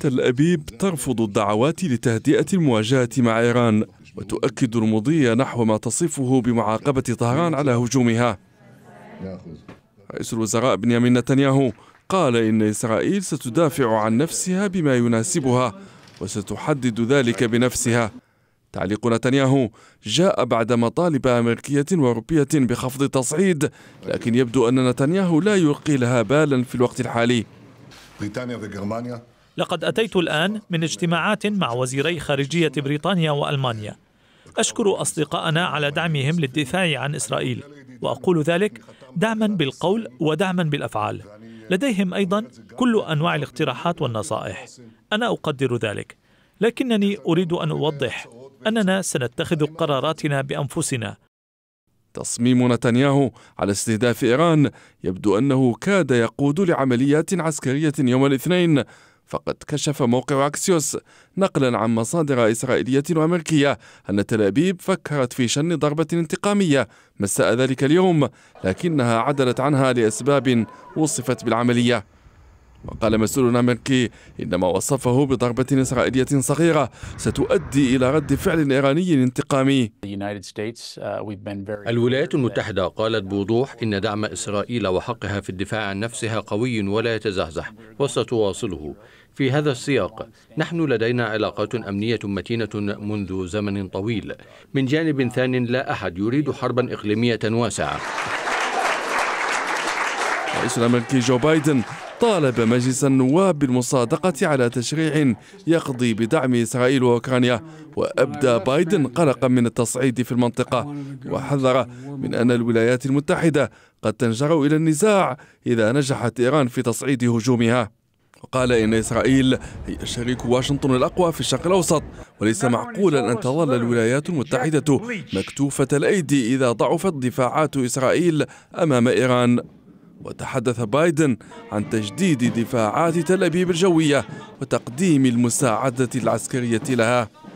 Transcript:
تل أبيب ترفض الدعوات لتهدئة المواجهة مع إيران وتؤكد المضي نحو ما تصفه بمعاقبة طهران على هجومها رئيس الوزراء بنيامين نتنياهو قال إن إسرائيل ستدافع عن نفسها بما يناسبها وستحدد ذلك بنفسها تعليق نتنياهو جاء بعد مطالب أمريكية وأوروبية بخفض التصعيد لكن يبدو أن نتنياهو لا يلقي لها بالا في الوقت الحالي بريطانيا وجرمانيا لقد أتيت الآن من اجتماعات مع وزيري خارجية بريطانيا وألمانيا أشكر أصدقائنا على دعمهم للدفاع عن إسرائيل وأقول ذلك دعما بالقول ودعما بالأفعال لديهم أيضا كل أنواع الاقتراحات والنصائح أنا أقدر ذلك لكنني أريد أن أوضح أننا سنتخذ قراراتنا بأنفسنا تصميم نتنياهو على استهداف إيران يبدو أنه كاد يقود لعمليات عسكرية يوم الاثنين فقد كشف موقع أكسيوس نقلا عن مصادر إسرائيلية وأمريكية أن تل أبيب فكرت في شن ضربة انتقامية مساء ذلك اليوم لكنها عدلت عنها لأسباب وصفت بالعملية وقال مسؤول أمريكي إن ما وصفه بضربة إسرائيلية صغيرة ستؤدي إلى رد فعل إيراني انتقامي uh, الولايات المتحدة قالت بوضوح إن دعم إسرائيل وحقها في الدفاع عن نفسها قوي ولا يتزحزح وستواصله في هذا السياق نحن لدينا علاقات أمنية متينة منذ زمن طويل من جانب ثان لا أحد يريد حربا إقليمية واسعة الرئيس الامريكي جو بايدن طالب مجلس النواب بالمصادقة على تشريع يقضي بدعم إسرائيل وأوكرانيا وأبدى بايدن قلقا من التصعيد في المنطقة وحذر من أن الولايات المتحدة قد تنجر إلى النزاع إذا نجحت إيران في تصعيد هجومها وقال إن إسرائيل هي شريك واشنطن الأقوى في الشرق الأوسط وليس معقولا أن تظل الولايات المتحدة مكتوفة الأيدي إذا ضعفت دفاعات إسرائيل أمام إيران وتحدث بايدن عن تجديد دفاعات تل أبيب الجوية وتقديم المساعدة العسكرية لها